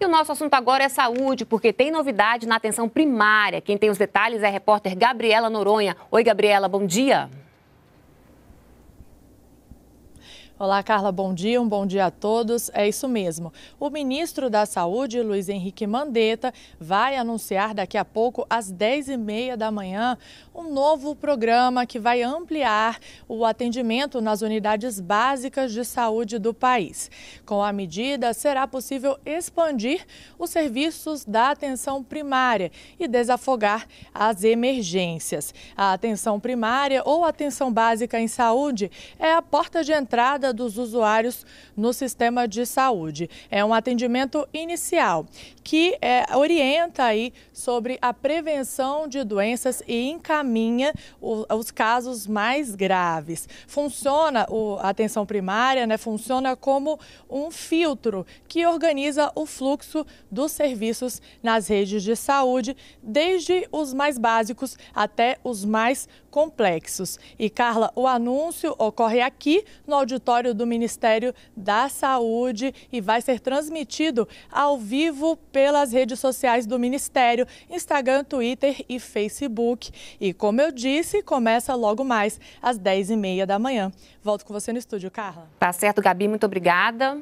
E o nosso assunto agora é saúde, porque tem novidade na atenção primária. Quem tem os detalhes é a repórter Gabriela Noronha. Oi, Gabriela, bom dia. Olá, Carla, bom dia, um bom dia a todos. É isso mesmo. O ministro da Saúde, Luiz Henrique Mandetta, vai anunciar daqui a pouco, às 10h30 da manhã, um novo programa que vai ampliar o atendimento nas unidades básicas de saúde do país. Com a medida, será possível expandir os serviços da atenção primária e desafogar as emergências. A atenção primária ou atenção básica em saúde é a porta de entrada entrada dos usuários no sistema de saúde. É um atendimento inicial que é, orienta aí sobre a prevenção de doenças e encaminha o, os casos mais graves. Funciona o, a atenção primária, né? Funciona como um filtro que organiza o fluxo dos serviços nas redes de saúde, desde os mais básicos até os mais complexos. E Carla, o anúncio ocorre aqui no auditório do Ministério da Saúde e vai ser transmitido ao vivo pelas redes sociais do Ministério, Instagram, Twitter e Facebook. E como eu disse, começa logo mais às 10h30 da manhã. Volto com você no estúdio, Carla. Tá certo, Gabi, muito obrigada.